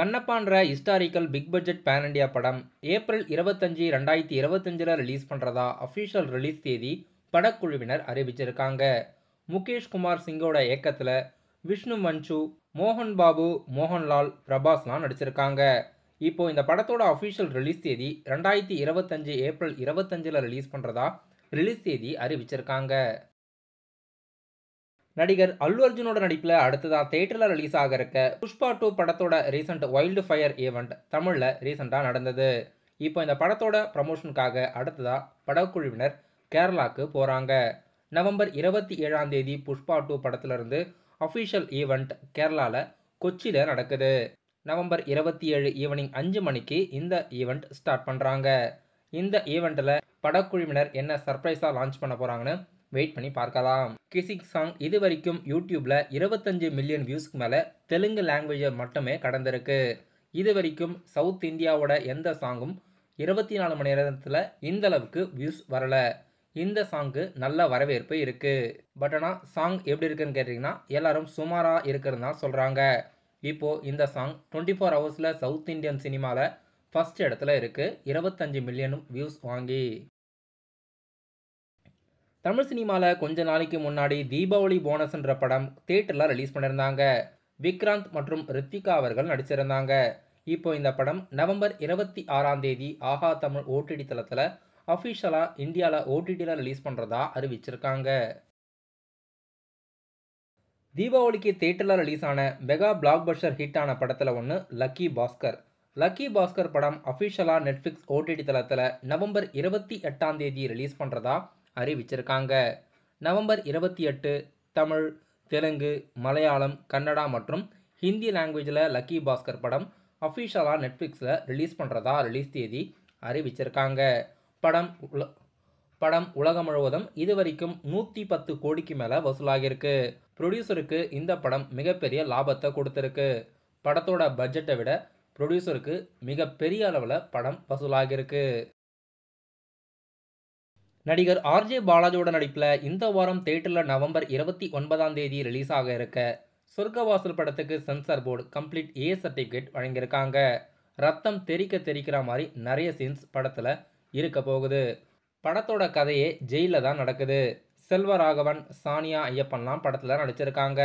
கண்ணப்பான்ற historical big budget pan India படம் April இருபத்தஞ்சி ரெண்டாயிரத்தி இருபத்தஞ்சில் ரிலீஸ் பண்ணுறதா அஃபிஷியல் ரிலீஸ் தேதி படக்குழுவினர் அறிவிச்சிருக்காங்க முகேஷ் குமார் சிங்கோட இயக்கத்தில் விஷ்ணு மஞ்சு மோகன் பாபு மோகன்லால் பிரபாஸ்லாம் நடிச்சிருக்காங்க இப்போ இந்த படத்தோட அஃபிஷியல் ரிலீஸ் தேதி ரெண்டாயிரத்தி இருபத்தஞ்சி ஏப்ரல் இருபத்தஞ்சில் ரிலீஸ் பண்ணுறதா ரிலீஸ் தேதி அறிவிச்சிருக்காங்க நடிகர் அல்லு அர்ஜுனோட நடிப்பில் அடுத்ததாக தேட்டரில் ரிலீஸ் ஆக இருக்க புஷ்பா டூ படத்தோட ரீசெண்ட் வைல்டு ஃபயர் ஈவெண்ட் தமிழில் ரீசெண்டாக நடந்தது இப்போ இந்த படத்தோட ப்ரமோஷனுக்காக அடுத்ததாக படக்குழுவினர் கேரளாவுக்கு போகிறாங்க நவம்பர் இருபத்தி ஏழாம் தேதி புஷ்பா டூ படத்திலிருந்து அஃபிஷியல் ஈவெண்ட் கேரளாவில் கொச்சியில் நடக்குது நவம்பர் இருபத்தி ஏழு ஈவினிங் அஞ்சு மணிக்கு இந்த ஈவெண்ட் ஸ்டார்ட் பண்ணுறாங்க இந்த ஈவெண்ட்டில் படக்குழுவினர் என்ன சர்ப்ரைஸாக லான்ச் பண்ண போகிறாங்கன்னு வெயிட் பண்ணி பார்க்கலாம் கிசிங் சாங் இது வரைக்கும் யூடியூப்ல இருபத்தஞ்சு மில்லியன் வியூஸ்க்கு மேலே தெலுங்கு லாங்குவேஜை மட்டுமே கடந்திருக்கு இது வரைக்கும் சவுத் இந்தியாவோட எந்த சாங்கும் இருபத்தி நாலு மணி நேரத்தில் இந்த அளவுக்கு வியூஸ் வரலை இந்த சாங்கு நல்ல வரவேற்பு இருக்குது பட் ஆனால் சாங் எப்படி இருக்குன்னு கேட்டிங்கன்னா எல்லாரும் சுமாராக இருக்குன்னு தான் சொல்கிறாங்க இப்போ இந்த சாங் டுவெண்ட்டி ஃபோர் ஹவர்ஸில் சவுத் இந்தியன் சினிமாவில் ஃபஸ்ட் இடத்துல இருக்குது இருபத்தஞ்சு மில்லியனும் வியூஸ் வாங்கி தமிழ் சினிமாவில் கொஞ்ச நாளைக்கு முன்னாடி தீபாவளி போனஸ்ன்ற படம் தேட்டரில் ரிலீஸ் பண்ணியிருந்தாங்க விக்ராந்த் மற்றும் ரித்விகா அவர்கள் நடிச்சிருந்தாங்க இப்போ இந்த படம் நவம்பர் இருபத்தி ஆறாம் தேதி ஆஹா தமிழ் ஓடிடி தளத்தில் அஃபிஷியலாக இந்தியாவில் ஓடிடியில் ரிலீஸ் பண்ணுறதா அறிவிச்சிருக்காங்க தீபாவளிக்கு தேட்டரில் ரிலீஸ் ஆன மெகா பிளாக் பஸ்டர் ஹிட் ஆன படத்தில் ஒன்று லக்கி பாஸ்கர் லக்கி பாஸ்கர் படம் அஃபிஷியலாக நெட்ஃப்ளிக்ஸ் ஓடிடி தளத்தில் நவம்பர் இருபத்தி எட்டாம் தேதி ரிலீஸ் பண்ணுறதா அறிவிச்சிருக்காங்க நவம்பர் இருபத்தி எட்டு தமிழ் தெலுங்கு மலையாளம் கன்னடா மற்றும் ஹிந்தி லாங்குவேஜில் லக்கி பாஸ்கர் படம் அஃபிஷியலாக நெட்ஃப்ளிக்ஸில் ரிலீஸ் பண்ணுறதா ரிலீஸ் தேதி அறிவிச்சிருக்காங்க படம் உல படம் உலகம் முழுவதும் இதுவரைக்கும் நூற்றி பத்து கோடிக்கு மேலே வசூலாகியிருக்கு ப்ரொடியூசருக்கு இந்த படம் மிகப்பெரிய லாபத்தை கொடுத்துருக்கு படத்தோட பட்ஜெட்டை விட ப்ரொடியூசருக்கு மிகப்பெரிய அளவில் படம் வசூலாகியிருக்கு நடிகர் ஆர்ஜே பாலாஜியோட நடிப்பில் இந்த வாரம் தேட்டரில் நவம்பர் இருபத்தி ஒன்பதாம் தேதி ரிலீஸ் ஆக இருக்க சொர்க்கவாசல் படத்துக்கு censor board complete A certificate வழங்கியிருக்காங்க ரத்தம் தெரிக்க தெரிக்கிற மாதிரி நிறைய சீன்ஸ் படத்தில் இருக்க போகுது படத்தோட கதையே ஜெயிலில் தான் நடக்குது செல்வராகவன் சானியா ஐயப்பன்லாம் படத்தில் நடிச்சிருக்காங்க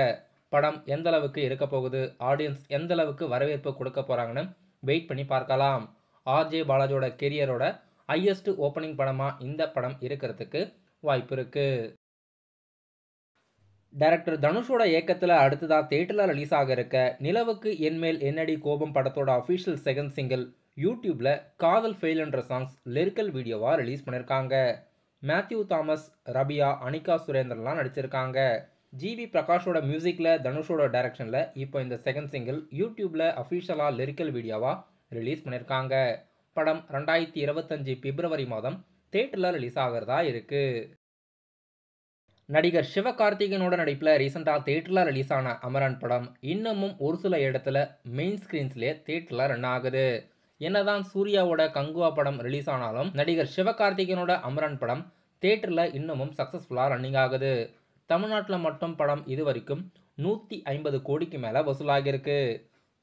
படம் எந்த அளவுக்கு இருக்க போகுது ஆடியன்ஸ் எந்த அளவுக்கு வரவேற்பு கொடுக்க போகிறாங்கன்னு வெயிட் பண்ணி பார்க்கலாம் ஆர்ஜே பாலாஜியோட கெரியரோட ஹையஸ்ட் ஓப்பனிங் படமாக இந்த படம் இருக்கிறதுக்கு வாய்ப்பு இருக்குது டைரக்டர் தனுஷோட இயக்கத்தில் அடுத்ததாக தேட்டரில் ரிலீஸ் ஆக இருக்க நிலவுக்கு என்மேல் என்னடி கோபம் படத்தோட அஃபிஷியல் செகண்ட் சிங்கிள் யூடியூப்பில் காதல் ஃபெயில்ன்ற சாங்ஸ் லிரிக்கல் வீடியோவாக ரிலீஸ் பண்ணியிருக்காங்க மேத்யூ தாமஸ் ரபியா அனிகா சுரேந்திரன்லாம் நடிச்சிருக்காங்க ஜிவி பிரகாஷோட மியூசிக்கில் தனுஷோட டைரக்ஷனில் இப்போ இந்த செகண்ட் சிங்கிள் யூடியூப்பில் அஃபிஷியலாக லிரிக்கல் வீடியோவாக ரிலீஸ் பண்ணியிருக்காங்க படம் ரெண்டாயிரத்தி இருபத்தஞ்சு பிப்ரவரி மாதம் தேட்டரில் ரிலீஸ் ஆகிறதா இருக்கு நடிகர் சிவகார்த்திகனோட நடிப்பில் ரீசெண்டாக தேட்டரில் ரிலீஸ் ஆன அமரன் படம் இன்னமும் ஒரு சில இடத்துல மெயின் ஸ்க்ரீன்ஸ்லேயே தேட்டரில் ரன் ஆகுது என்னதான் சூர்யாவோட கங்குவா படம் ரிலீஸ் ஆனாலும் நடிகர் சிவகார்த்திகனோட அமரன் படம் தேட்டரில் இன்னமும் சக்ஸஸ்ஃபுல்லாக ரன்னிங் ஆகுது தமிழ்நாட்டில் மட்டும் படம் இது வரைக்கும் நூற்றி ஐம்பது கோடிக்கு மேலே வசூலாகியிருக்கு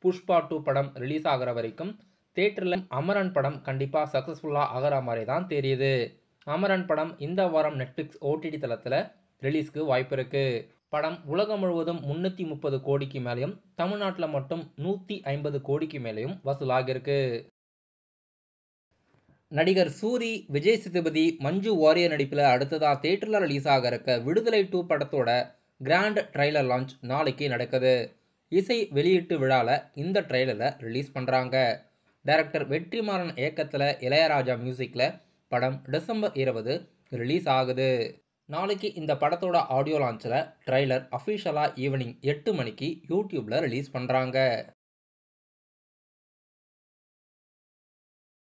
புஷ்பா டூ படம் ரிலீஸ் ஆகிற வரைக்கும் தேட்டரில் அமரன் படம் கண்டிப்பாக சக்ஸஸ்ஃபுல்லாக ஆகிற மாதிரி தான் தெரியுது அமரன் படம் இந்த வாரம் நெட்ஃப்ளிக்ஸ் ஓடிடி தளத்தில் ரிலீஸ்க்கு வாய்ப்பு இருக்குது படம் உலகம் முழுவதும் முந்நூற்றி முப்பது கோடிக்கு மேலேயும் தமிழ்நாட்டில் மட்டும் நூற்றி ஐம்பது கோடிக்கு மேலேயும் வசூலாகியிருக்கு நடிகர் சூரி விஜய் சேதுபதி மஞ்சு வாரியர் நடிப்பில் அடுத்ததாக தேட்டரில் ரிலீஸ் ஆக இருக்க விடுதலை டூ படத்தோட கிராண்ட் ட்ரைலர் லான்ச் நாளைக்கு நடக்குது இசை வெளியீட்டு விழாவில் இந்த ட்ரெய்லரை ரிலீஸ் பண்ணுறாங்க டைரக்டர் வெற்றிமாறன் இயக்கத்தில் இளையராஜா மியூசிக்கில் படம் டிசம்பர் இருபது ரிலீஸ் ஆகுது நாளைக்கு இந்த படத்தோட ஆடியோ லான்ச்சில் ட்ரெய்லர் அஃபிஷியலாக ஈவினிங் எட்டு மணிக்கு யூடியூப்பில் ரிலீஸ் பண்ணுறாங்க